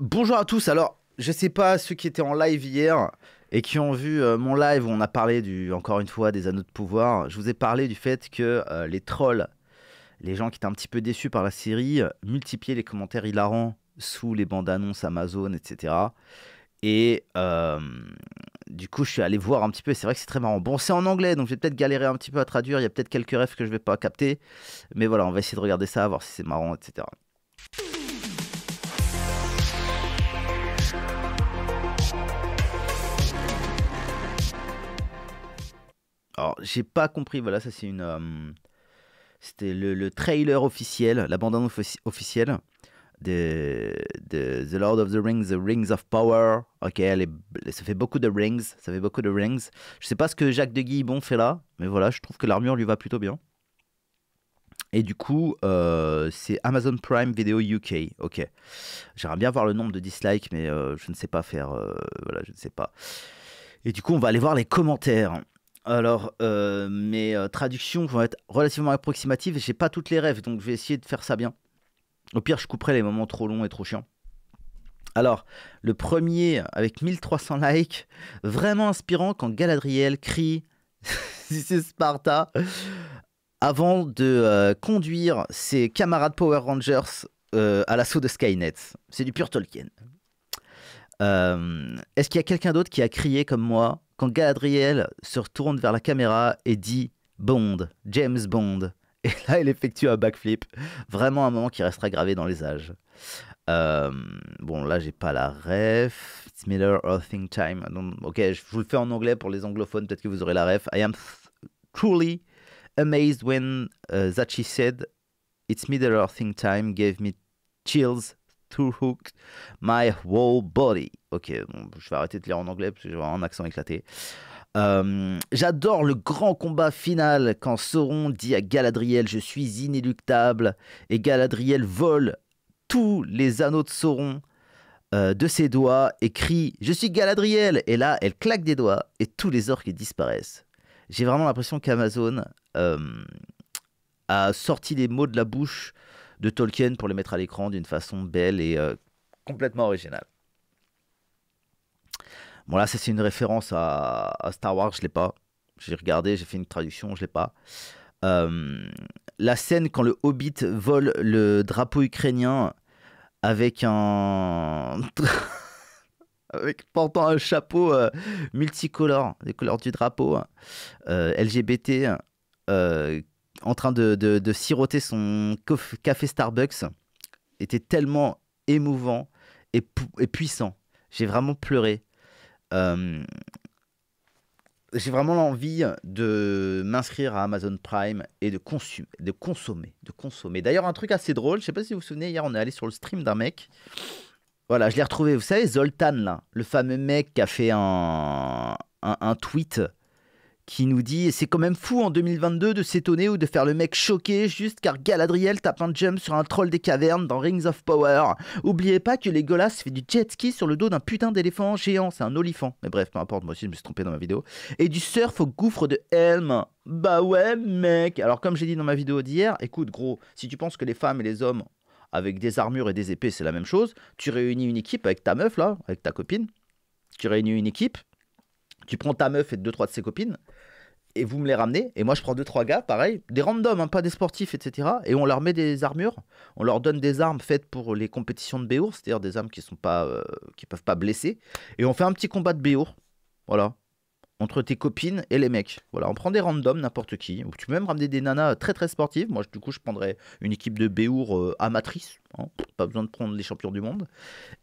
Bonjour à tous. Alors, je sais pas ceux qui étaient en live hier et qui ont vu euh, mon live où on a parlé du encore une fois des anneaux de pouvoir. Je vous ai parlé du fait que euh, les trolls, les gens qui étaient un petit peu déçus par la série, euh, multipliaient les commentaires hilarants sous les bandes annonces Amazon, etc. Et du coup, je suis allé voir un petit peu. C'est vrai que c'est très marrant. Bon, c'est en anglais, donc je vais peut-être galérer un petit peu à traduire. Il y a peut-être quelques refs que je vais pas capter, mais voilà, on va essayer de regarder ça, voir si c'est marrant, etc. Alors, j'ai pas compris, voilà, ça c'est une. Euh, c'était le, trailer officiel, l'abandon officiel de, The Lord of the Rings, The Rings of Power. Ok, elle est, ça fait beaucoup de rings, ça fait beaucoup de rings. Je sais pas ce que Jacques de Guillebon fait là, mais voilà, je trouve que l'armure lui va plutôt bien. Et du coup, euh, c'est Amazon Prime Video UK. Ok. J'aimerais bien voir le nombre de dislikes, mais euh, je ne sais pas faire. voilà, je ne sais pas. Et du coup, on va aller voir les commentaires. Alors, euh, mes euh, traductions vont être relativement approximatives et j'ai pas toutes les rêves, donc je vais essayer de faire ça bien. Au pire, je couperai les moments trop longs et trop chiants. Alors, le premier avec 1300 likes, vraiment inspirant quand Galadriel crie c'est Sparta avant de euh, conduire ses camarades Power Rangers à l'assaut de Skynet. C'est du pur Tolkien. Est-ce qu'il y a quelqu'un d'autre qui a crié comme moi quand Galadriel se retourne vers la caméra et dit Bond, James Bond. Et là, elle effectue un backflip. Vraiment un moment qui restera gravé dans les âges. Euh, bon, là, j'ai pas la ref. It's Miller thing Time. ok, je vous le fais en anglais pour les anglophones, peut-être que vous aurez la ref. I am truly amazed when that euh, she said It's Middle thing Time gave me chills to hook my whole body. Ok, je vais arrêter de lire en anglais parce que j'ai un accent éclaté. Euh, j'adore le grand combat final quand Sauron dit à Galadriel Je suis inéluctable et Galadriel vole tous les anneaux de Sauron euh, de ses doigts et crie Je suis Galadriel Et là, elle claque des doigts et tous les orques disparaissent. J'ai vraiment l'impression qu'Amazon euh, a sorti des mots de la bouche de Tolkien pour les mettre à l'écran d'une façon belle et euh, complètement originale. Bon là, c'est une référence à, Star Wars, je l'ai pas. J'ai regardé, j'ai fait une traduction, je l'ai pas. Euh, la scène quand le Hobbit vole le drapeau ukrainien avec un avec portant un chapeau euh, multicolore, les couleurs du drapeau hein, LGBT, hein, en train de, de, siroter son café Starbucks était tellement émouvant et, et puissant. J'ai vraiment pleuré. Euh, j'ai vraiment l'envie de m'inscrire à Amazon Prime et de, consommer, de consommer, de consommer. D'ailleurs, un truc assez drôle, je ne sais pas si vous vous souvenez, hier on est allé sur le stream d'un mec. Voilà, je l'ai retrouvé. Vous savez, Zoltan, là, le fameux mec qui a fait un, un, un tweet qui nous dit c'est quand même fou en 2022 de s'étonner ou de faire le mec choqué juste car Galadriel tape un jump sur un troll des cavernes dans Rings of Power. Oubliez pas que Legolas fait du jet ski sur le dos d'un putain d'éléphant géant, c'est un olifant. Mais bref, peu importe, moi aussi je me suis trompé dans ma vidéo. Et du surf au gouffre de Helm. Bah ouais mec. Alors comme j'ai dit dans ma vidéo d'hier, écoute gros, si tu penses que les femmes et les hommes avec des armures et des épées c'est la même chose, tu réunis une équipe avec ta meuf là, avec ta copine, tu réunis une équipe, tu prends ta meuf et deux trois de ses copines, et vous me les ramenez. Et moi, je prends deux trois gars, pareil, des randoms, hein, pas des sportifs, etc. Et on leur met des armures, on leur donne des armes faites pour les compétitions de Béour, c'est-à-dire des armes qui sont pas, euh, qui peuvent pas blesser. Et on fait un petit combat de Béour, voilà, entre tes copines et les mecs. Voilà, on prend des randoms, n'importe qui. Ou tu peux même ramener des nanas euh, très très sportives. Moi, du coup, je prendrais une équipe de Béour euh, amatrice, hein. pas besoin de prendre les champions du monde.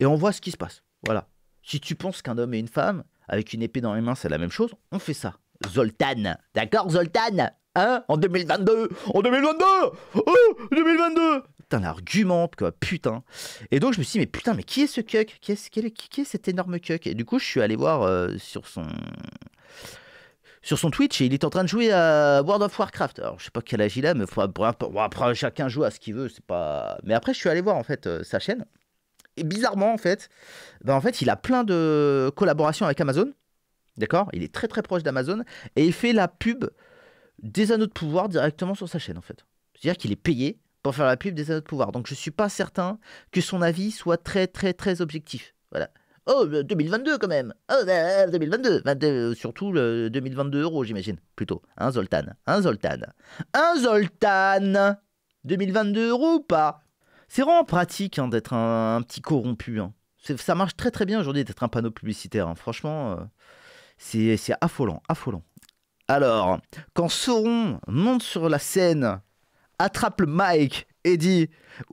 Et on voit ce qui se passe. Voilà. Si tu penses qu'un homme et une femme avec une épée dans les mains, c'est la même chose, on fait ça. Zoltan. D'accord, Zoltan Hein En 2022 En 2022 Oh 2022 Putain, l'argument, quoi, putain. Et donc, je me suis dit, mais putain, mais qui est ce cuck qui est, est, qui est cet énorme cuck Et du coup, je suis allé voir euh, sur son sur son Twitch et il est en train de jouer à World of Warcraft. Alors, je sais pas quel âge il a, mais après, chacun joue à ce qu'il veut, c'est pas. Mais après, je suis allé voir en fait euh, sa chaîne. Et bizarrement, en fait, ben, en fait, il a plein de collaborations avec Amazon. D'accord Il est très très proche d'Amazon et il fait la pub des anneaux de pouvoir directement sur sa chaîne en fait. C'est-à-dire qu'il est payé pour faire la pub des anneaux de pouvoir. Donc je ne suis pas certain que son avis soit très très très objectif. Voilà. Oh, 2022 euh, quand même. Oh, 2022. Bah, euh, euh, surtout le 2022 euros, j'imagine. Plutôt. Un Zoltan. Un Zoltan. Un Zoltan. 2022 euros ou pas C'est vraiment pratique hein, d'être un, petit corrompu. Hein. Ça marche très très bien aujourd'hui d'être un panneau publicitaire. Hein. Franchement. C'est affolant, affolant. Alors, quand Sauron monte sur la scène, attrape le mic et dit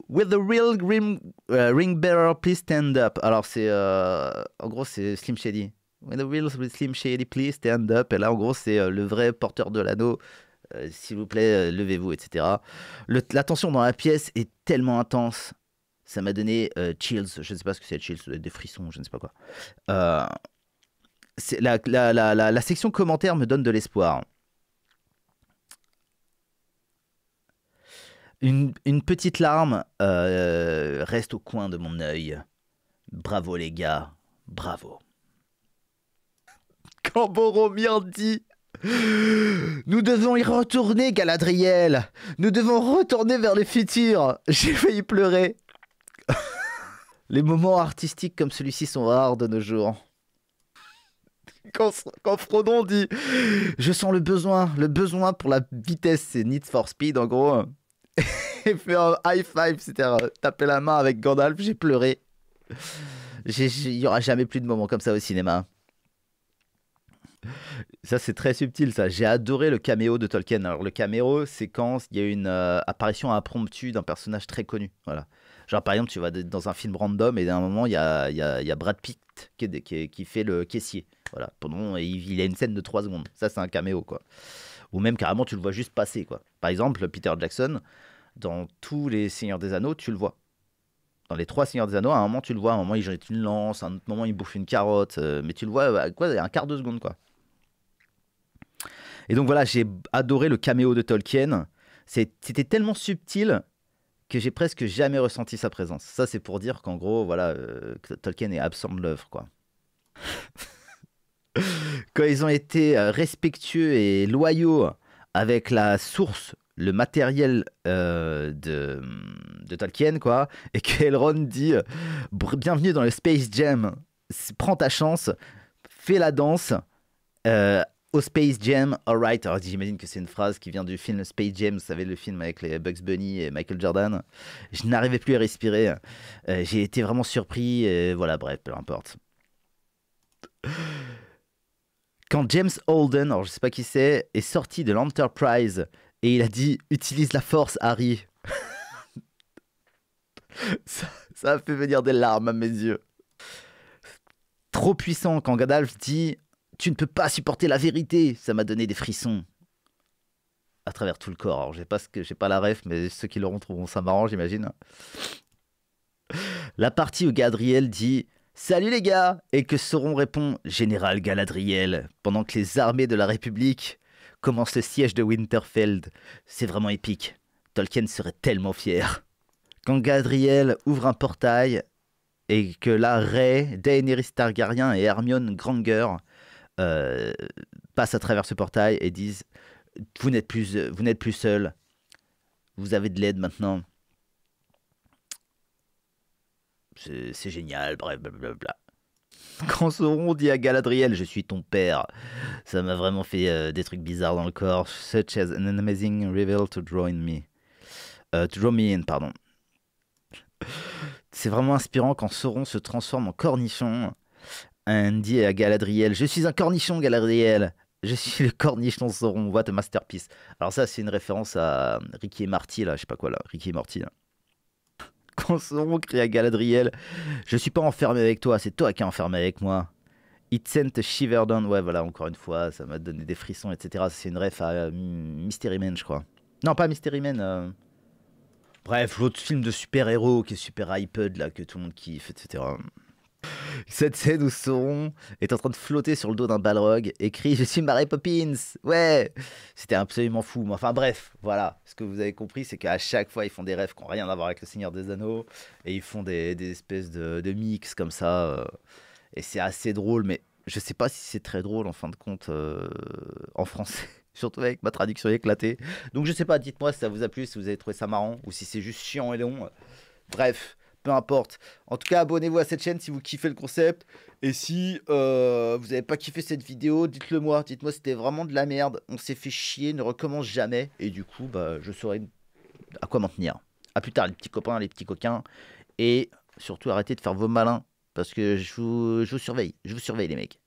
With the real euh, ring bearer, please stand up. Alors, c'est. Euh, en gros, c'est Slim Shady. With the real Slim Shady, please stand up. Et là, en gros, c'est euh, le vrai porteur de l'anneau. S'il vous plaît, levez-vous, etc. L'attention la dans la pièce est tellement intense. Ça m'a donné chills. Je ne sais pas ce que c'est, chills. Des frissons, je ne sais pas quoi la, section commentaire me donne de l'espoir. Une, petite larme euh, reste au coin de mon œil. Bravo les gars, bravo. Camboro dit nous devons y retourner, Galadriel. Nous devons retourner vers les futurs. J'ai failli pleurer. Les moments artistiques comme celui-ci sont rares de nos jours. quand, quand Frodon dit Je sens le besoin, le besoin pour la vitesse, c'est Need for Speed en gros. Et fait un high five, c'est-à-dire euh, taper la main avec Gandalf, j'ai pleuré. Il n'y aura jamais plus de moments comme ça au cinéma. Ça, c'est très subtil, ça. J'ai adoré le caméo de Tolkien. Alors, le caméo, c'est quand il y a une euh, apparition impromptue d'un personnage très connu. Voilà. Genre, par exemple, tu vas dans un film random et à un moment, il y a, y, y a, Brad Pitt qui fait le caissier. Voilà, pendant il, a une scène de 3 secondes. Ça, c'est un caméo, quoi. Ou même carrément, tu le vois juste passer, quoi. Par exemple, Peter Jackson, dans tous les Seigneurs des Anneaux, tu le vois. Dans les trois Seigneurs des Anneaux, à un moment, tu le vois. À un moment, il jette une lance, à un autre moment, il bouffe une carotte. Euh, mais tu le vois, à quoi Un quart de seconde, quoi. Et donc voilà, j'ai adoré le caméo de Tolkien. C'était tellement subtil que j'ai presque jamais ressenti sa présence. Ça, c'est pour dire qu'en gros, voilà, euh, Tolkien est absent de l'œuvre, quoi. quand ils ont été euh, respectueux et loyaux avec la source, le matériel euh, de, Tolkien, quoi, et Elrond dit euh, Bienvenue dans le Space Jam, prends ta chance, fais la danse. au Space Jam, alright. Alors j'imagine que c'est une phrase qui vient du film Space Jam, vous savez le film avec les Bugs Bunny et Michael Jordan. Je n'arrivais plus à respirer. J'ai été vraiment surpris. Et voilà, bref, peu importe. Quand James Holden, alors je sais pas qui c'est, est sorti de l'Enterprise et il a dit Utilise la force, Harry. ça, a fait venir des larmes à mes yeux. Trop puissant quand Gadalf dit Tu ne peux pas supporter la vérité. Ça m'a donné des frissons à travers tout le corps. Alors, j'ai pas ce que j'ai pas la ref, mais ceux qui l'auront trouveront ça marrant, j'imagine. La partie où Gadriel dit Salut les gars Et que Sauron répond Général Galadriel, pendant que les armées de la République commencent le siège de Winterfeld. C'est vraiment épique. Tolkien serait tellement fier. Quand Galadriel ouvre un portail et que la rey Daenerys Targaryen et Hermione Granger euh, passent à travers ce portail et disent Vous n'êtes plus, vous n'êtes plus seul, vous avez de l'aide maintenant. c'est génial, bref, blablabla. Quand Sauron dit à Galadriel, je suis ton père, ça m'a vraiment fait euh, des trucs bizarres dans le corps, such as an amazing reveal to draw in me. Euh, draw me in, pardon. C'est vraiment inspirant quand Sauron se transforme en cornichon. Et dit à Galadriel, je suis un cornichon, Galadriel. Je suis le cornichon Sauron, what a masterpiece. Alors ça, c'est une référence à Ricky et Marty, là, je sais pas quoi, là, Ricky et Marty, Canson, cria Galadriel. Je suis pas enfermé avec toi, c'est toi qui es enfermé avec moi. It sent a shiver down. Ouais, voilà, encore une fois, ça m'a donné des frissons, etc. C'est une ref à euh, Mystery Man, je crois. Non, pas Mystery Man. Euh. Bref, l'autre film de super-héros qui est super hyped, là, que tout le monde kiffe, etc. Cette scène où Sauron est en train de flotter sur le dos d'un balrog et crie Je suis Mary Poppins Ouais C'était absolument fou. Mais enfin, bref, voilà. Ce que vous avez compris, c'est qu'à chaque fois, ils font des rêves qui n'ont rien à voir avec le Seigneur des Anneaux et ils font des, espèces de, mix comme ça. Euh, et c'est assez drôle, mais je ne sais pas si c'est très drôle en fin de compte euh, en français. Surtout avec ma traduction éclatée. Donc je ne sais pas, dites-moi si ça vous a plu, si vous avez trouvé ça marrant ou si c'est juste chiant et long. Bref, peu importe. En tout cas, abonnez-vous à cette chaîne si vous kiffez le concept. Et si euh, vous n'avez pas kiffé cette vidéo, dites-le moi. Dites-moi, c'était vraiment de la merde. On s'est fait chier, ne recommence jamais. Et du coup, bah, je saurai à quoi m'en tenir. A plus tard, les petits copains, les petits coquins. Et surtout, arrêtez de faire vos malins. Parce que je vous surveille. Je vous surveille, les mecs.